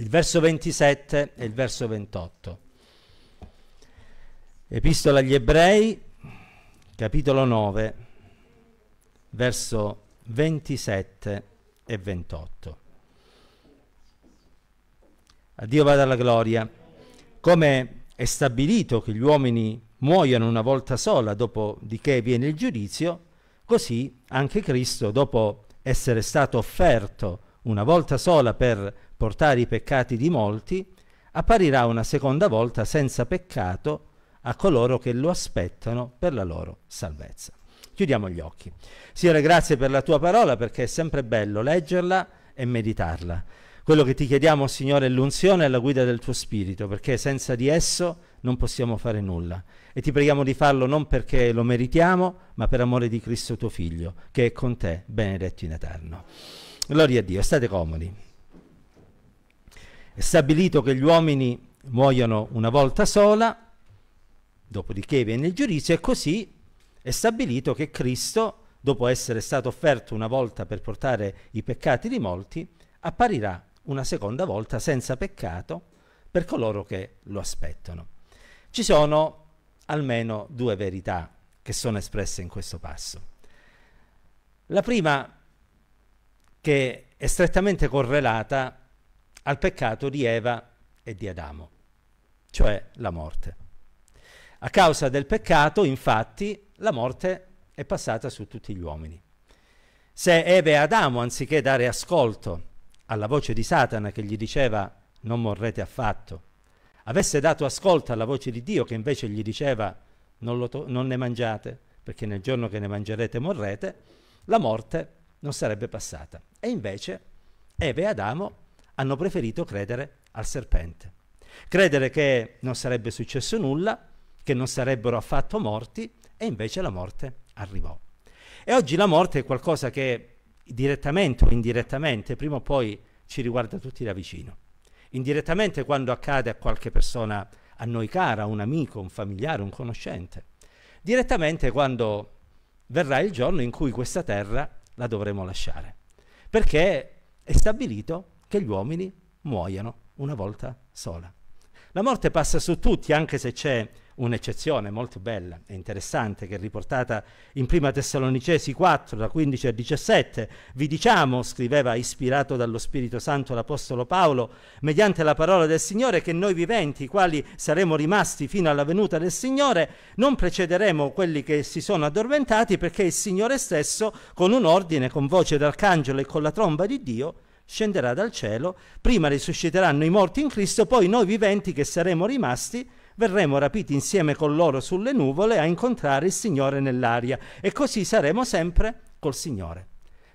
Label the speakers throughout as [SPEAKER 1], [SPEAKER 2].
[SPEAKER 1] il verso 27 e il verso 28. Epistola agli Ebrei, capitolo 9, verso 27 e 28. A Dio vada la gloria. Come è stabilito che gli uomini muoiano una volta sola, dopodiché viene il giudizio, così anche Cristo, dopo essere stato offerto una volta sola per portare i peccati di molti, apparirà una seconda volta senza peccato a coloro che lo aspettano per la loro salvezza. Chiudiamo gli occhi. Signore, grazie per la tua parola perché è sempre bello leggerla e meditarla. Quello che ti chiediamo, Signore, è l'unzione e la guida del tuo Spirito, perché senza di esso non possiamo fare nulla. E ti preghiamo di farlo non perché lo meritiamo, ma per amore di Cristo tuo Figlio, che è con te, benedetto in eterno. Gloria a Dio, state comodi. È stabilito che gli uomini muoiono una volta sola, dopodiché viene il giudizio e così è stabilito che Cristo, dopo essere stato offerto una volta per portare i peccati di molti, apparirà una seconda volta senza peccato per coloro che lo aspettano. Ci sono almeno due verità che sono espresse in questo passo. La prima, che è strettamente correlata al peccato di Eva e di Adamo, cioè la morte. A causa del peccato, infatti, la morte è passata su tutti gli uomini. Se Eve e Adamo, anziché dare ascolto alla voce di Satana che gli diceva non morrete affatto, avesse dato ascolto alla voce di Dio che invece gli diceva non, to- non ne mangiate, perché nel giorno che ne mangerete morrete, la morte non sarebbe passata. E invece Eve e Adamo hanno preferito credere al serpente. Credere che non sarebbe successo nulla, che non sarebbero affatto morti, e invece la morte arrivò. E oggi la morte è qualcosa che direttamente o indirettamente, prima o poi, ci riguarda tutti da vicino. Indirettamente quando accade a qualche persona a noi cara, un amico, un familiare, un conoscente. Direttamente quando verrà il giorno in cui questa terra la dovremo lasciare. Perché è stabilito che gli uomini muoiano una volta sola. La morte passa su tutti, anche se c'è un'eccezione molto bella e interessante che è riportata in 1 Tessalonicesi 4, da 15 a 17. Vi diciamo, scriveva ispirato dallo Spirito Santo l'Apostolo Paolo, mediante la parola del Signore, che noi viventi, i quali saremo rimasti fino alla venuta del Signore, non precederemo quelli che si sono addormentati, perché il Signore stesso, con un ordine, con voce d'arcangelo e con la tromba di Dio, scenderà dal cielo, prima risusciteranno i morti in Cristo, poi noi viventi che saremo rimasti verremo rapiti insieme con loro sulle nuvole a incontrare il Signore nell'aria e così saremo sempre col Signore.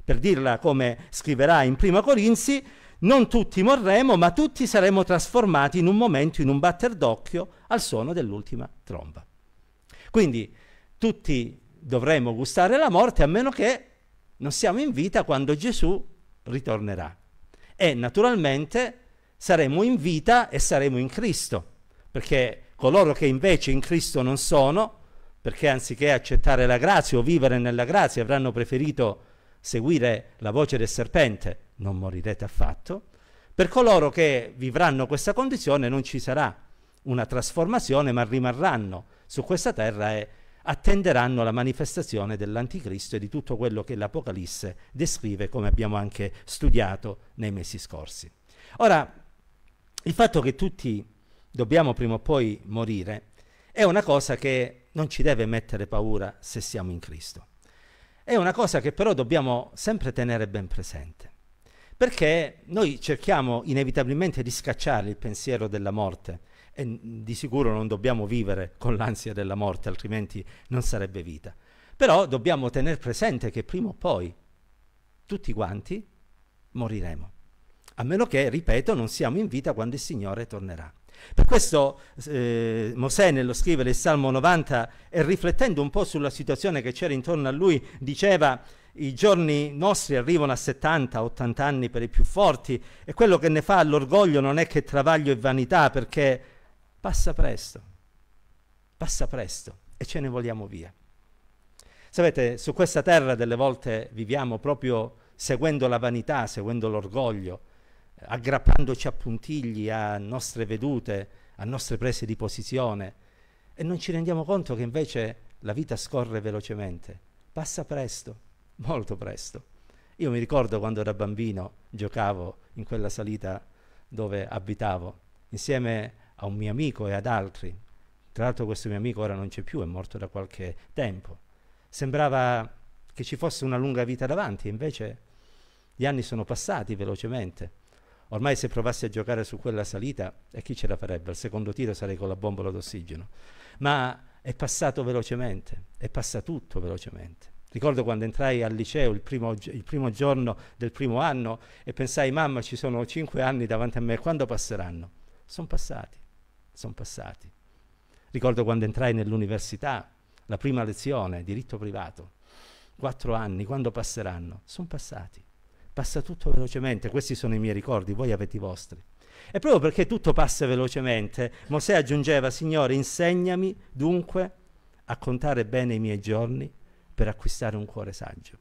[SPEAKER 1] Per dirla come scriverà in Prima Corinzi, non tutti morremo, ma tutti saremo trasformati in un momento, in un batter d'occhio, al suono dell'ultima tromba. Quindi tutti dovremo gustare la morte a meno che non siamo in vita quando Gesù ritornerà e naturalmente saremo in vita e saremo in Cristo, perché coloro che invece in Cristo non sono, perché anziché accettare la grazia o vivere nella grazia avranno preferito seguire la voce del serpente, non morirete affatto, per coloro che vivranno questa condizione non ci sarà una trasformazione, ma rimarranno su questa terra e attenderanno la manifestazione dell'anticristo e di tutto quello che l'Apocalisse descrive, come abbiamo anche studiato nei mesi scorsi. Ora, il fatto che tutti dobbiamo prima o poi morire è una cosa che non ci deve mettere paura se siamo in Cristo. È una cosa che però dobbiamo sempre tenere ben presente, perché noi cerchiamo inevitabilmente di scacciare il pensiero della morte, e di sicuro non dobbiamo vivere con l'ansia della morte, altrimenti non sarebbe vita. Però dobbiamo tenere presente che prima o poi tutti quanti moriremo, a meno che, ripeto, non siamo in vita quando il Signore tornerà. Per questo eh, Mosè nello scrivere il Salmo 90 e riflettendo un po' sulla situazione che c'era intorno a lui diceva i giorni nostri arrivano a 70, 80 anni per i più forti e quello che ne fa l'orgoglio non è che travaglio e vanità perché passa presto, passa presto e ce ne vogliamo via. Sapete, su questa terra delle volte viviamo proprio seguendo la vanità, seguendo l'orgoglio, aggrappandoci a puntigli, a nostre vedute, a nostre prese di posizione e non ci rendiamo conto che invece la vita scorre velocemente, passa presto, molto presto. Io mi ricordo quando da bambino giocavo in quella salita dove abitavo, insieme a un mio amico e ad altri. Tra l'altro questo mio amico ora non c'è più, è morto da qualche tempo. Sembrava che ci fosse una lunga vita davanti, invece gli anni sono passati velocemente. Ormai se provassi a giocare su quella salita, e chi ce la farebbe? Al secondo tiro sarei con la bombola d'ossigeno. Ma è passato velocemente, è passato tutto velocemente. Ricordo quando entrai al liceo il primo, il primo, giorno del primo anno e pensai, mamma, ci sono cinque anni davanti a me, quando passeranno? Sono passati sono passati. Ricordo quando entrai nell'università, la prima lezione, diritto privato, quattro anni, quando passeranno? Sono passati. Passa tutto velocemente, questi sono i miei ricordi, voi avete i vostri. E proprio perché tutto passa velocemente, Mosè aggiungeva, Signore, insegnami dunque a contare bene i miei giorni per acquistare un cuore saggio.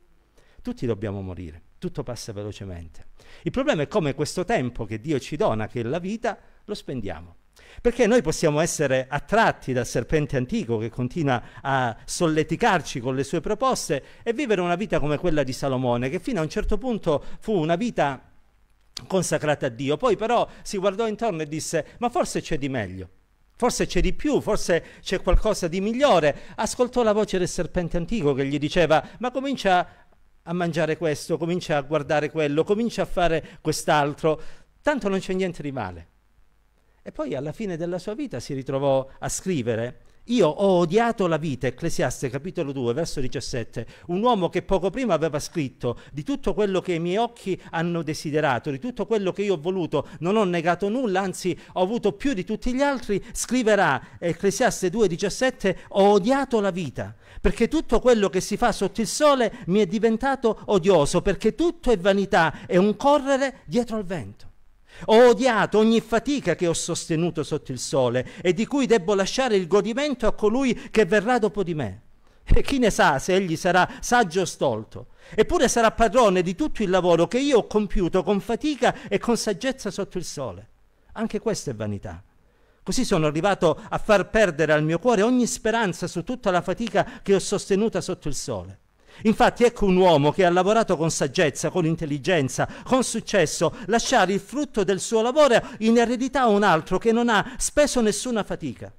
[SPEAKER 1] Tutti dobbiamo morire, tutto passa velocemente. Il problema è come questo tempo che Dio ci dona, che è la vita, lo spendiamo. Perché noi possiamo essere attratti dal serpente antico che continua a solleticarci con le sue proposte e vivere una vita come quella di Salomone, che fino a un certo punto fu una vita consacrata a Dio. Poi però si guardò intorno e disse, ma forse c'è di meglio. Forse c'è di più, forse c'è qualcosa di migliore. Ascoltò la voce del serpente antico che gli diceva, ma comincia a mangiare questo, comincia a guardare quello, comincia a fare quest'altro, tanto non c'è niente di male. E poi alla fine della sua vita si ritrovò a scrivere io ho odiato la vita, Ecclesiaste capitolo 2, verso 17, un uomo che poco prima aveva scritto di tutto quello che i miei occhi hanno desiderato, di tutto quello che io ho voluto, non ho negato nulla, anzi ho avuto più di tutti gli altri, scriverà Ecclesiaste 2, 17, ho odiato la vita, perché tutto quello che si fa sotto il sole mi è diventato odioso, perché tutto è vanità, è un correre dietro al vento. Ho odiato ogni fatica che ho sostenuto sotto il sole e di cui debbo lasciare il godimento a colui che verrà dopo di me. E chi ne sa se egli sarà saggio o stolto? Eppure sarà padrone di tutto il lavoro che io ho compiuto con fatica e con saggezza sotto il sole. Anche questa è vanità. Così sono arrivato a far perdere al mio cuore ogni speranza su tutta la fatica che ho sostenuta sotto il sole. Infatti ecco un uomo che ha lavorato con saggezza, con intelligenza, con successo, lasciare il frutto del suo lavoro in eredità a un altro che non ha speso nessuna fatica.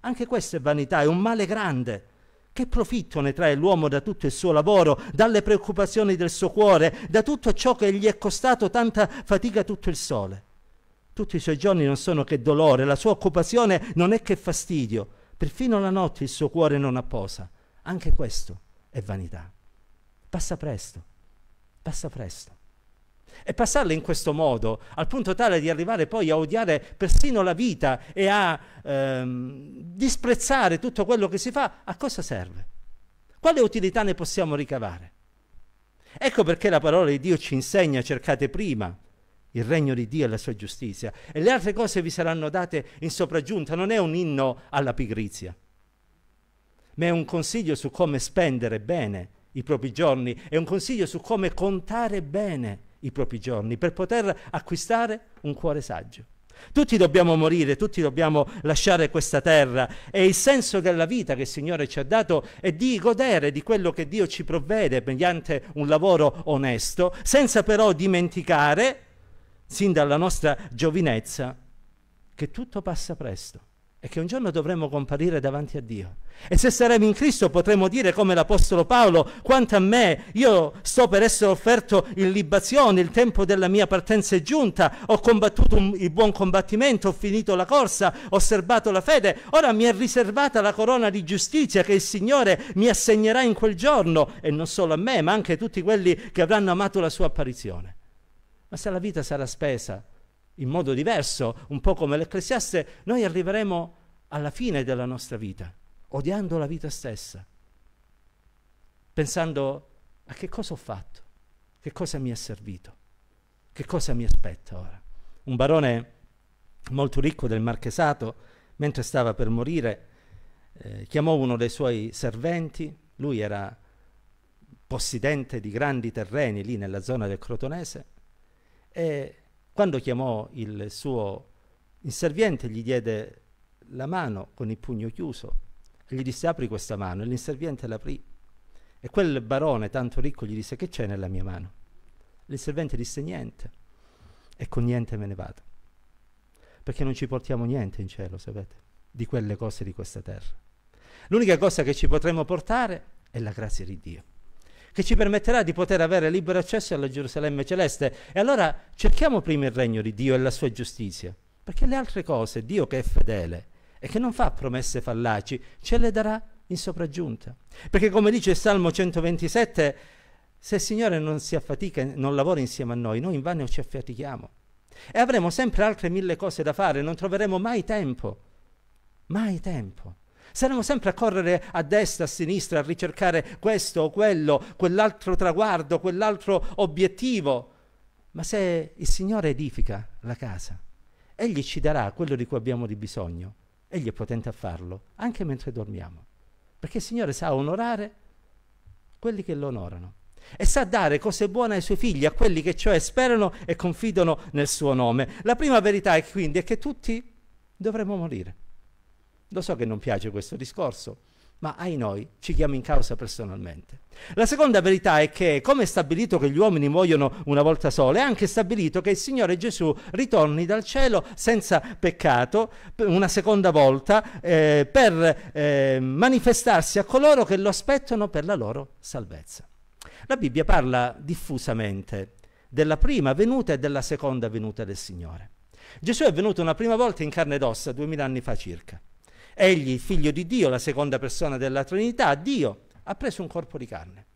[SPEAKER 1] Anche questo è vanità, è un male grande. Che profitto ne trae l'uomo da tutto il suo lavoro, dalle preoccupazioni del suo cuore, da tutto ciò che gli è costato tanta fatica tutto il sole? Tutti i suoi giorni non sono che dolore, la sua occupazione non è che fastidio, perfino la notte il suo cuore non apposa. Anche questo è vanità passa presto, passa presto. E passarle in questo modo, al punto tale di arrivare poi a odiare persino la vita e a ehm, disprezzare tutto quello che si fa, a cosa serve? Quale utilità ne possiamo ricavare? Ecco perché la parola di Dio ci insegna, cercate prima il regno di Dio e la sua giustizia, e le altre cose vi saranno date in sopraggiunta, non è un inno alla pigrizia, ma è un consiglio su come spendere bene i propri giorni e un consiglio su come contare bene i propri giorni per poter acquistare un cuore saggio. Tutti dobbiamo morire, tutti dobbiamo lasciare questa terra e il senso della vita che il Signore ci ha dato è di godere di quello che Dio ci provvede mediante un lavoro onesto, senza però dimenticare, sin dalla nostra giovinezza, che tutto passa presto e che un giorno dovremo comparire davanti a Dio. E se saremo in Cristo potremo dire come l'Apostolo Paolo, quanto a me, io sto per essere offerto in libazione, il tempo della mia partenza è giunta, ho combattuto un, il buon combattimento, ho finito la corsa, ho osservato la fede, ora mi è riservata la corona di giustizia che il Signore mi assegnerà in quel giorno, e non solo a me, ma anche a tutti quelli che avranno amato la sua apparizione. Ma se la vita sarà spesa in modo diverso, un po' come l'Ecclesiaste, noi arriveremo alla fine della nostra vita, odiando la vita stessa, pensando a che cosa ho fatto, che cosa mi è servito, che cosa mi aspetta ora. Un barone molto ricco del Marchesato, mentre stava per morire, eh, chiamò uno dei suoi serventi, lui era possidente di grandi terreni lì nella zona del Crotonese, e quando chiamò il suo inserviente gli diede la mano con il pugno chiuso e gli disse apri questa mano e l'inserviente l'aprì e quel barone tanto ricco gli disse che c'è nella mia mano? L'inserviente disse niente e con niente me ne vado perché non ci portiamo niente in cielo, sapete, di quelle cose di questa terra. L'unica cosa che ci potremo portare è la grazia di Dio che ci permetterà di poter avere libero accesso alla Gerusalemme celeste. E allora cerchiamo prima il regno di Dio e la sua giustizia, perché le altre cose, Dio che è fedele e che non fa promesse fallaci, ce le darà in sopraggiunta. Perché come dice il Salmo 127, se il Signore non si affatica, non lavora insieme a noi, noi in vano ci affatichiamo. E avremo sempre altre mille cose da fare, non troveremo mai tempo, mai tempo Saremo sempre a correre a destra, a sinistra, a ricercare questo o quello, quell'altro traguardo, quell'altro obiettivo. Ma se il Signore edifica la casa, Egli ci darà quello di cui abbiamo di bisogno. Egli è potente a farlo, anche mentre dormiamo. Perché il Signore sa onorare quelli che lo onorano e sa dare cose buone ai suoi figli, a quelli che cioè sperano e confidano nel suo nome. La prima verità è quindi è che tutti dovremo morire. Lo so che non piace questo discorso, ma ai noi ci chiamo in causa personalmente. La seconda verità è che, come è stabilito che gli uomini muoiono una volta sola, è anche stabilito che il Signore Gesù ritorni dal cielo senza peccato una seconda volta eh, per eh, manifestarsi a coloro che lo aspettano per la loro salvezza. La Bibbia parla diffusamente della prima venuta e della seconda venuta del Signore. Gesù è venuto una prima volta in carne ed ossa, duemila anni fa circa. Egli, il figlio di Dio, la seconda persona della Trinità, Dio, ha preso un corpo di carne.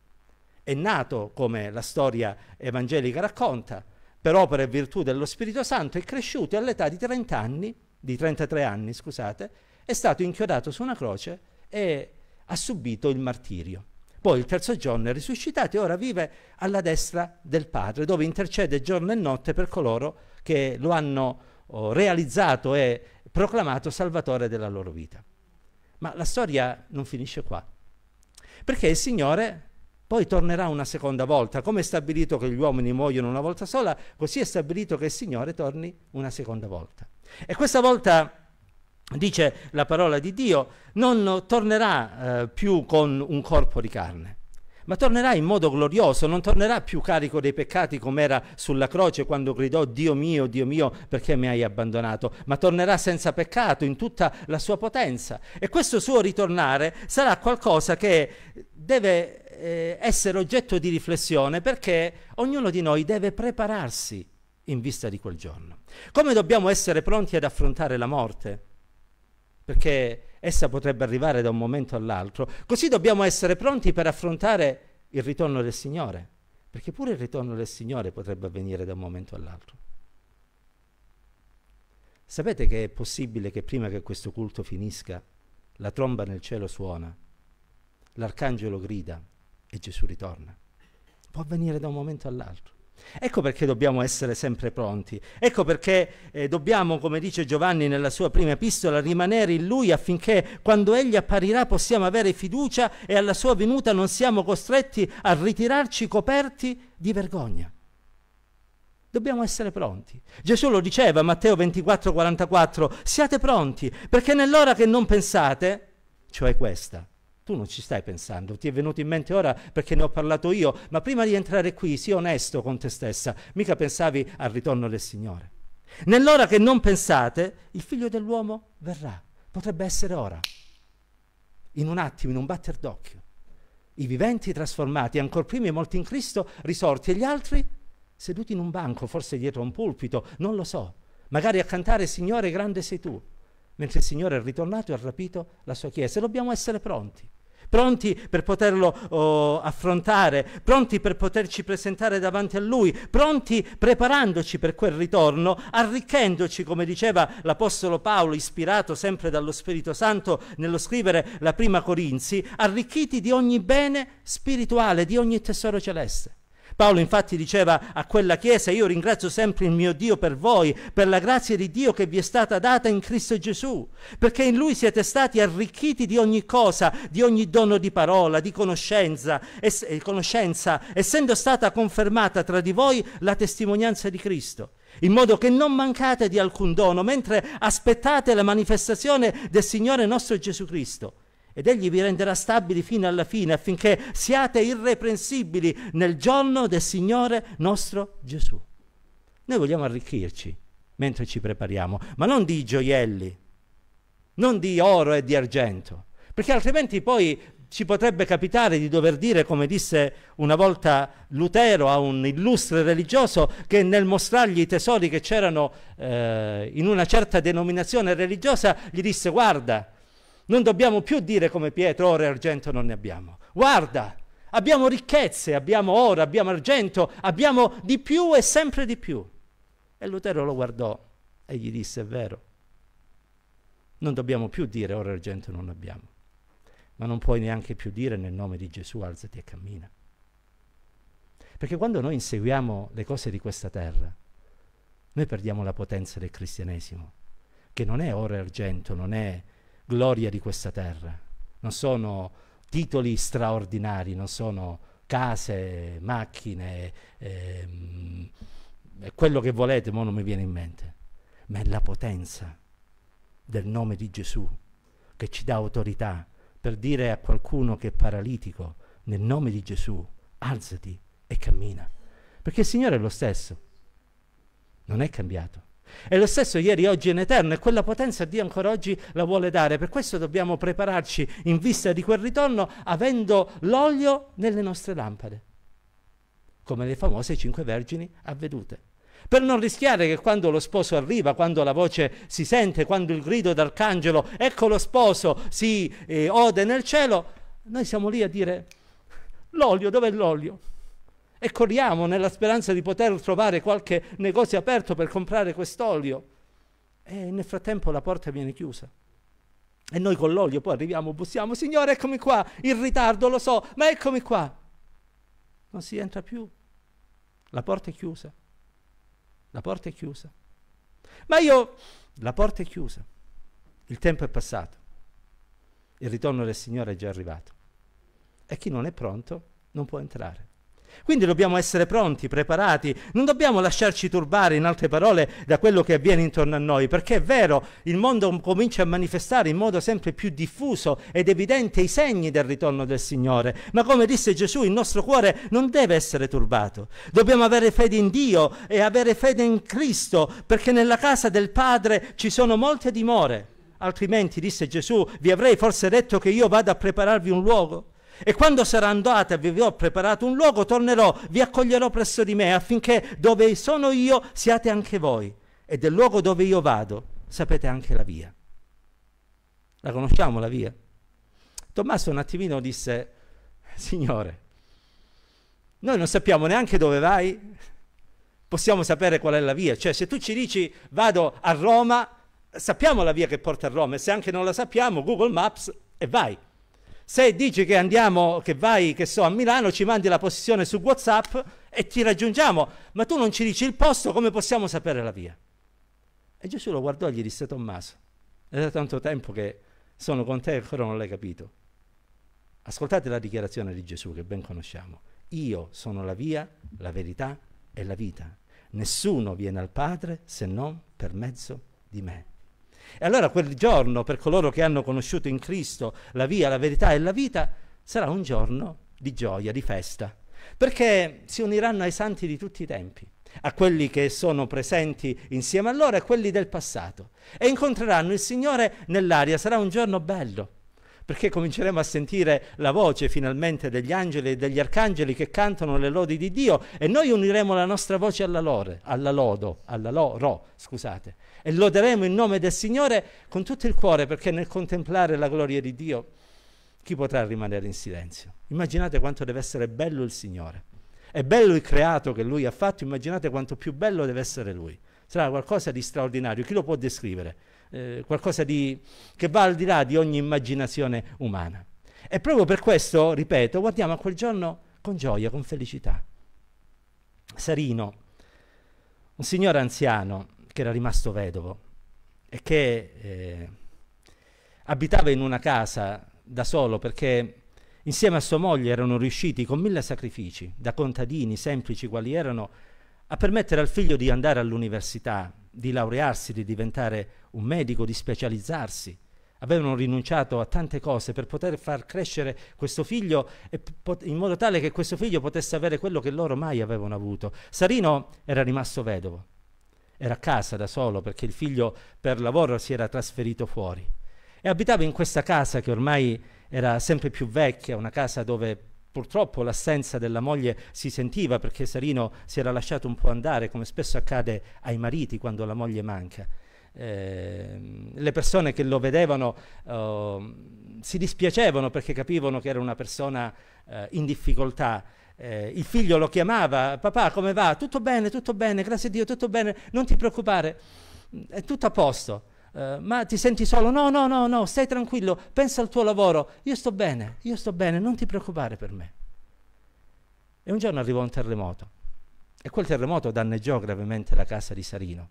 [SPEAKER 1] È nato, come la storia evangelica racconta, per opera e virtù dello Spirito Santo, è cresciuto all'età di 30 anni, di 33 anni, scusate, è stato inchiodato su una croce e ha subito il martirio. Poi il terzo giorno è risuscitato e ora vive alla destra del Padre, dove intercede giorno e notte per coloro che lo hanno oh, realizzato e proclamato salvatore della loro vita. Ma la storia non finisce qua, perché il Signore poi tornerà una seconda volta, come è stabilito che gli uomini muoiono una volta sola, così è stabilito che il Signore torni una seconda volta. E questa volta dice la parola di Dio, non tornerà eh, più con un corpo di carne, ma tornerà in modo glorioso, non tornerà più carico dei peccati come era sulla croce quando gridò Dio mio, Dio mio, perché mi hai abbandonato, ma tornerà senza peccato in tutta la sua potenza. E questo suo ritornare sarà qualcosa che deve eh, essere oggetto di riflessione perché ognuno di noi deve prepararsi in vista di quel giorno. Come dobbiamo essere pronti ad affrontare la morte? perché essa potrebbe arrivare da un momento all'altro. Così dobbiamo essere pronti per affrontare il ritorno del Signore, perché pure il ritorno del Signore potrebbe avvenire da un momento all'altro. Sapete che è possibile che prima che questo culto finisca, la tromba nel cielo suona, l'arcangelo grida e Gesù ritorna. Può avvenire da un momento all'altro. Ecco perché dobbiamo essere sempre pronti, ecco perché eh, dobbiamo, come dice Giovanni nella sua prima epistola, rimanere in lui affinché quando egli apparirà possiamo avere fiducia e alla sua venuta non siamo costretti a ritirarci coperti di vergogna. Dobbiamo essere pronti. Gesù lo diceva, Matteo 24, 44, siate pronti, perché nell'ora che non pensate, cioè questa, tu non ci stai pensando, ti è venuto in mente ora perché ne ho parlato io, ma prima di entrare qui sii onesto con te stessa, mica pensavi al ritorno del Signore. Nell'ora che non pensate, il figlio dell'uomo verrà, potrebbe essere ora, in un attimo, in un batter d'occhio. I viventi trasformati, ancor primi e molti in Cristo, risorti e gli altri seduti in un banco, forse dietro a un pulpito, non lo so, magari a cantare Signore grande sei tu mentre il Signore è ritornato e ha rapito la sua Chiesa. Dobbiamo essere pronti pronti per poterlo oh, affrontare, pronti per poterci presentare davanti a Lui, pronti preparandoci per quel ritorno, arricchendoci, come diceva l'Apostolo Paolo, ispirato sempre dallo Spirito Santo nello scrivere la prima Corinzi, arricchiti di ogni bene spirituale, di ogni tesoro celeste. Paolo infatti diceva a quella chiesa, io ringrazio sempre il mio Dio per voi, per la grazia di Dio che vi è stata data in Cristo Gesù, perché in lui siete stati arricchiti di ogni cosa, di ogni dono di parola, di conoscenza, es- conoscenza essendo stata confermata tra di voi la testimonianza di Cristo in modo che non mancate di alcun dono, mentre aspettate la manifestazione del Signore nostro Gesù Cristo ed egli vi renderà stabili fino alla fine affinché siate irreprensibili nel giorno del Signore nostro Gesù. Noi vogliamo arricchirci mentre ci prepariamo, ma non di gioielli, non di oro e di argento, perché altrimenti poi ci potrebbe capitare di dover dire, come disse una volta Lutero a un illustre religioso, che nel mostrargli i tesori che c'erano eh, in una certa denominazione religiosa, gli disse guarda, non dobbiamo più dire come Pietro, ora e argento non ne abbiamo. Guarda, abbiamo ricchezze, abbiamo oro, abbiamo argento, abbiamo di più e sempre di più. E Lutero lo guardò e gli disse, è vero, non dobbiamo più dire ora e argento non abbiamo, ma non puoi neanche più dire nel nome di Gesù alzati e cammina. Perché quando noi inseguiamo le cose di questa terra, noi perdiamo la potenza del cristianesimo, che non è ora e argento, non è gloria di questa terra. Non sono titoli straordinari, non sono case, macchine, ehm, quello che volete, ma non mi viene in mente, ma è la potenza del nome di Gesù che ci dà autorità per dire a qualcuno che è paralitico, nel nome di Gesù, alzati e cammina. Perché il Signore è lo stesso, non è cambiato. È lo stesso ieri, oggi in eterno e quella potenza Dio ancora oggi la vuole dare. Per questo dobbiamo prepararci in vista di quel ritorno avendo l'olio nelle nostre lampade, come le famose cinque vergini avvedute. Per non rischiare che quando lo sposo arriva, quando la voce si sente, quando il grido d'arcangelo, ecco lo sposo, si eh, ode nel cielo, noi siamo lì a dire l'olio, dov'è l'olio? e corriamo nella speranza di poter trovare qualche negozio aperto per comprare quest'olio. E nel frattempo la porta viene chiusa. E noi con l'olio poi arriviamo, bussiamo, Signore, eccomi qua, in ritardo lo so, ma eccomi qua. Non si entra più. La porta è chiusa. La porta è chiusa. Ma io, la porta è chiusa. Il tempo è passato. Il ritorno del Signore è già arrivato. E chi non è pronto non può entrare. Quindi dobbiamo essere pronti, preparati, non dobbiamo lasciarci turbare, in altre parole, da quello che avviene intorno a noi, perché è vero, il mondo comincia a manifestare in modo sempre più diffuso ed evidente i segni del ritorno del Signore, ma come disse Gesù, il nostro cuore non deve essere turbato. Dobbiamo avere fede in Dio e avere fede in Cristo, perché nella casa del Padre ci sono molte dimore. Altrimenti, disse Gesù, vi avrei forse detto che io vado a prepararvi un luogo. E quando sarà andata e vi ho preparato un luogo, tornerò, vi accoglierò presso di me, affinché dove sono io siate anche voi. E del luogo dove io vado sapete anche la via. La conosciamo la via? Tommaso un attimino disse, Signore, noi non sappiamo neanche dove vai, possiamo sapere qual è la via. Cioè se tu ci dici vado a Roma, sappiamo la via che porta a Roma e se anche non la sappiamo, Google Maps e vai. Se dici che andiamo, che vai, che so, a Milano, ci mandi la posizione su WhatsApp e ti raggiungiamo, ma tu non ci dici il posto, come possiamo sapere la via? E Gesù lo guardò e gli disse Tommaso, è da tanto tempo che sono con te e ancora non l'hai capito. Ascoltate la dichiarazione di Gesù che ben conosciamo. Io sono la via, la verità e la vita. Nessuno viene al Padre se non per mezzo di me. E allora quel giorno, per coloro che hanno conosciuto in Cristo la via, la verità e la vita, sarà un giorno di gioia, di festa, perché si uniranno ai santi di tutti i tempi, a quelli che sono presenti insieme a loro e a quelli del passato, e incontreranno il Signore nell'aria, sarà un giorno bello perché cominceremo a sentire la voce finalmente degli angeli e degli arcangeli che cantano le lodi di Dio e noi uniremo la nostra voce alla, loro, alla lodo, alla loro, scusate, e loderemo il nome del Signore con tutto il cuore perché nel contemplare la gloria di Dio chi potrà rimanere in silenzio? Immaginate quanto deve essere bello il Signore. È bello il creato che Lui ha fatto, immaginate quanto più bello deve essere Lui. Sarà qualcosa di straordinario, chi lo può descrivere? Eh, qualcosa di, che va al di là di ogni immaginazione umana. E proprio per questo, ripeto, guardiamo a quel giorno con gioia, con felicità. Sarino, un signore anziano che era rimasto vedovo e che eh, abitava in una casa da solo perché insieme a sua moglie erano riusciti con mille sacrifici, da contadini semplici quali erano, a permettere al figlio di andare all'università di laurearsi, di diventare un medico, di specializzarsi. Avevano rinunciato a tante cose per poter far crescere questo figlio in modo tale che questo figlio potesse avere quello che loro mai avevano avuto. Sarino era rimasto vedovo, era a casa da solo perché il figlio per lavoro si era trasferito fuori e abitava in questa casa che ormai era sempre più vecchia, una casa dove Purtroppo l'assenza della moglie si sentiva perché Sarino si era lasciato un po' andare, come spesso accade ai mariti quando la moglie manca. Eh, le persone che lo vedevano eh, si dispiacevano perché capivano che era una persona eh, in difficoltà. Eh, il figlio lo chiamava, papà come va? Tutto bene, tutto bene, grazie a Dio, tutto bene, non ti preoccupare, è tutto a posto. Eh, ma ti senti solo, no, no, no, no, stai tranquillo, pensa al tuo lavoro, io sto bene, io sto bene, non ti preoccupare per me. E un giorno arrivò un terremoto e quel terremoto danneggiò gravemente la casa di Sarino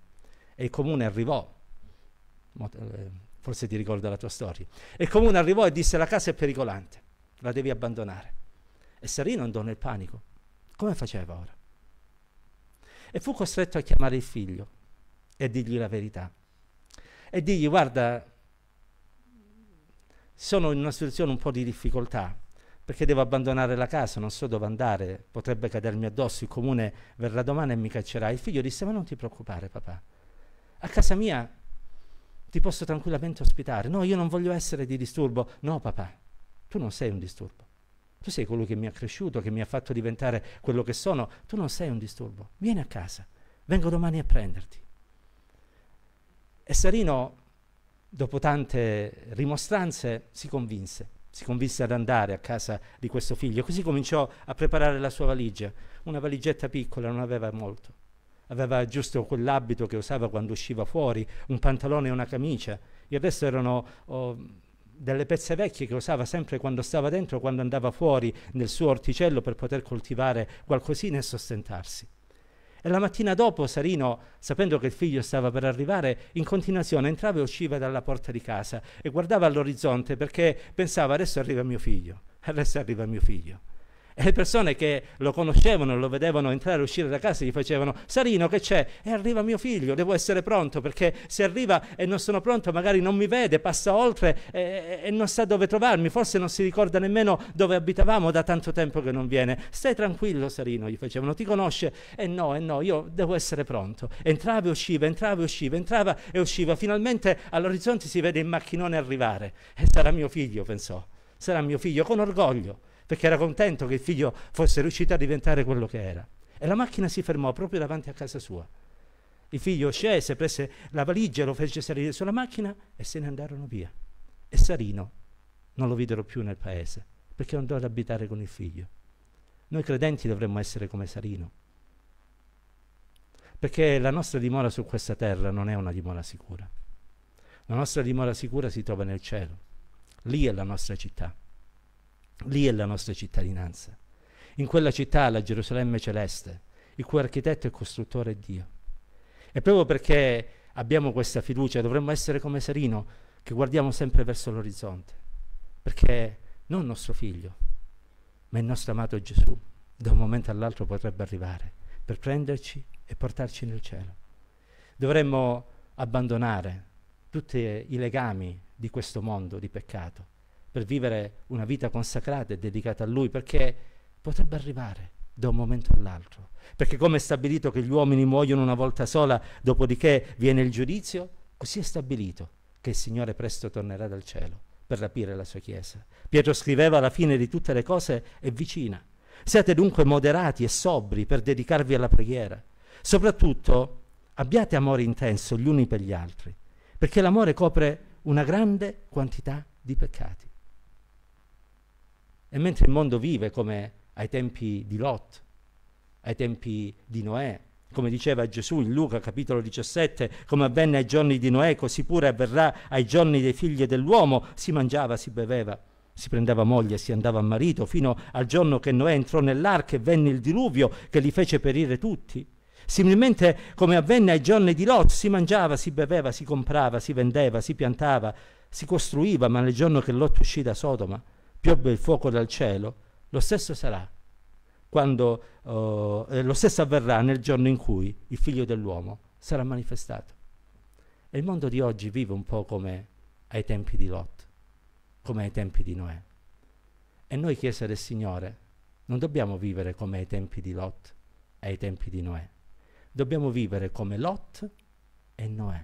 [SPEAKER 1] e il comune arrivò, eh, forse ti ricorda la tua storia, e il comune arrivò e disse la casa è pericolante, la devi abbandonare. E Sarino andò nel panico, come faceva ora? E fu costretto a chiamare il figlio e a dirgli la verità e digli guarda, sono in una situazione un po' di difficoltà perché devo abbandonare la casa, non so dove andare, potrebbe cadermi addosso, il comune verrà domani e mi caccerà. Il figlio disse ma non ti preoccupare papà, a casa mia ti posso tranquillamente ospitare, no io non voglio essere di disturbo, no papà, tu non sei un disturbo. Tu sei colui che mi ha cresciuto, che mi ha fatto diventare quello che sono. Tu non sei un disturbo. Vieni a casa. Vengo domani a prenderti. E Sarino, dopo tante rimostranze, si convinse, si convinse ad andare a casa di questo figlio. Così cominciò a preparare la sua valigia, una valigetta piccola, non aveva molto. Aveva giusto quell'abito che usava quando usciva fuori, un pantalone e una camicia. Il resto erano oh, delle pezze vecchie che usava sempre quando stava dentro, quando andava fuori nel suo orticello per poter coltivare qualcosina e sostentarsi. E la mattina dopo Sarino, sapendo che il figlio stava per arrivare, in continuazione entrava e usciva dalla porta di casa e guardava all'orizzonte perché pensava adesso arriva mio figlio, adesso arriva mio figlio. E le persone che lo conoscevano, lo vedevano entrare e uscire da casa, gli facevano Sarino che c'è? E arriva mio figlio, devo essere pronto perché se arriva e non sono pronto magari non mi vede, passa oltre e, e non sa dove trovarmi, forse non si ricorda nemmeno dove abitavamo da tanto tempo che non viene. Stai tranquillo Sarino, gli facevano, ti conosce? E eh no, e eh no, io devo essere pronto. Entrava e usciva, entrava e usciva, entrava e usciva. Finalmente all'orizzonte si vede il macchinone arrivare. E sarà mio figlio, pensò. Sarà mio figlio, con orgoglio perché era contento che il figlio fosse riuscito a diventare quello che era. E la macchina si fermò proprio davanti a casa sua. Il figlio scese, prese la valigia, lo fece salire sulla macchina e se ne andarono via. E Sarino non lo videro più nel paese, perché andò ad abitare con il figlio. Noi credenti dovremmo essere come Sarino, perché la nostra dimora su questa terra non è una dimora sicura. La nostra dimora sicura si trova nel cielo, lì è la nostra città. Lì è la nostra cittadinanza. In quella città, la Gerusalemme celeste, il cui architetto e costruttore è Dio. E proprio perché abbiamo questa fiducia dovremmo essere come Serino, che guardiamo sempre verso l'orizzonte, perché non nostro figlio, ma il nostro amato Gesù, da un momento all'altro potrebbe arrivare per prenderci e portarci nel cielo. Dovremmo abbandonare tutti i legami di questo mondo di peccato per vivere una vita consacrata e dedicata a Lui, perché potrebbe arrivare da un momento all'altro. Perché come è stabilito che gli uomini muoiono una volta sola, dopodiché viene il giudizio, così è stabilito che il Signore presto tornerà dal cielo per rapire la sua Chiesa. Pietro scriveva la fine di tutte le cose è vicina. Siate dunque moderati e sobri per dedicarvi alla preghiera. Soprattutto abbiate amore intenso gli uni per gli altri, perché l'amore copre una grande quantità di peccati. E mentre il mondo vive come ai tempi di Lot, ai tempi di Noè, come diceva Gesù in Luca capitolo 17, come avvenne ai giorni di Noè, così pure avverrà ai giorni dei figli dell'uomo, si mangiava, si beveva, si prendeva moglie, si andava a marito, fino al giorno che Noè entrò nell'arca e venne il diluvio che li fece perire tutti. Similmente come avvenne ai giorni di Lot, si mangiava, si beveva, si comprava, si vendeva, si piantava, si costruiva, ma nel giorno che Lot uscì da Sodoma, piobbe il fuoco dal cielo, lo stesso sarà quando oh, eh, lo stesso avverrà nel giorno in cui il figlio dell'uomo sarà manifestato. E il mondo di oggi vive un po' come ai tempi di Lot, come ai tempi di Noè. E noi, Chiesa del Signore, non dobbiamo vivere come ai tempi di Lot e ai tempi di Noè. Dobbiamo vivere come Lot e Noè.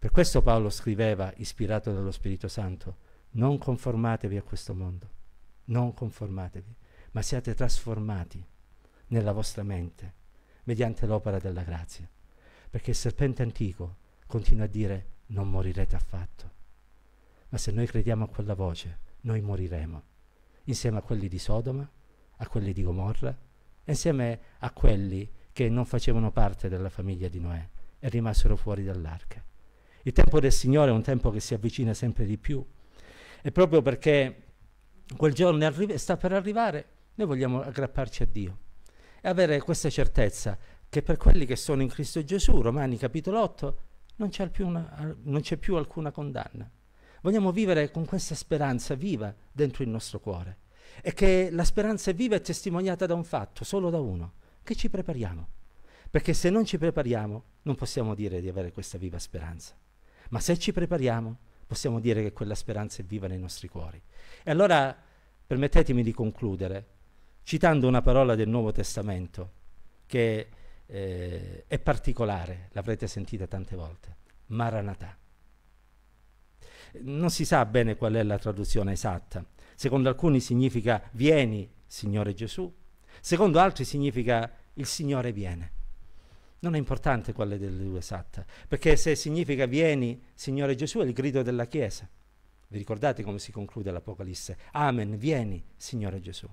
[SPEAKER 1] Per questo Paolo scriveva, ispirato dallo Spirito Santo, non conformatevi a questo mondo, non conformatevi, ma siate trasformati nella vostra mente mediante l'opera della grazia. Perché il serpente antico continua a dire non morirete affatto. Ma se noi crediamo a quella voce, noi moriremo, insieme a quelli di Sodoma, a quelli di Gomorra, insieme a quelli che non facevano parte della famiglia di Noè e rimasero fuori dall'arca. Il tempo del Signore è un tempo che si avvicina sempre di più. E proprio perché quel giorno arri- sta per arrivare, noi vogliamo aggrapparci a Dio e avere questa certezza che per quelli che sono in Cristo Gesù, Romani capitolo 8, non c'è più, una, non c'è più alcuna condanna. Vogliamo vivere con questa speranza viva dentro il nostro cuore e che la speranza viva è testimoniata da un fatto, solo da uno, che ci prepariamo. Perché se non ci prepariamo non possiamo dire di avere questa viva speranza. Ma se ci prepariamo, possiamo dire che quella speranza è viva nei nostri cuori. E allora permettetemi di concludere citando una parola del Nuovo Testamento che eh, è particolare, l'avrete sentita tante volte, Maranatà. Non si sa bene qual è la traduzione esatta. Secondo alcuni significa vieni, Signore Gesù, secondo altri significa il Signore viene. Non è importante quale delle due esatta, perché se significa vieni Signore Gesù è il grido della Chiesa. Vi ricordate come si conclude l'Apocalisse? Amen, vieni Signore Gesù.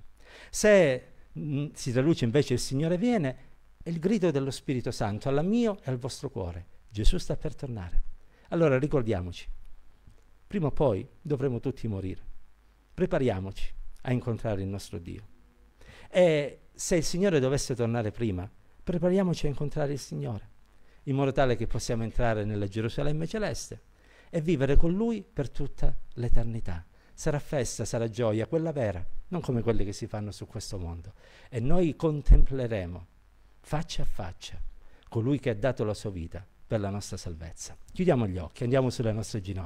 [SPEAKER 1] Se mh, mm, si traduce invece il Signore viene, è il grido dello Spirito Santo alla mio e al vostro cuore. Gesù sta per tornare. Allora ricordiamoci, prima o poi dovremo tutti morire. Prepariamoci a incontrare il nostro Dio. E se il Signore dovesse tornare prima, prepariamoci a incontrare il Signore, in modo tale che possiamo entrare nella Gerusalemme celeste e vivere con Lui per tutta l'eternità. Sarà festa, sarà gioia, quella vera, non come quelle che si fanno su questo mondo. E noi contempleremo faccia a faccia colui che ha dato la sua vita per la nostra salvezza. Chiudiamo gli occhi, andiamo sulle nostre ginocchia.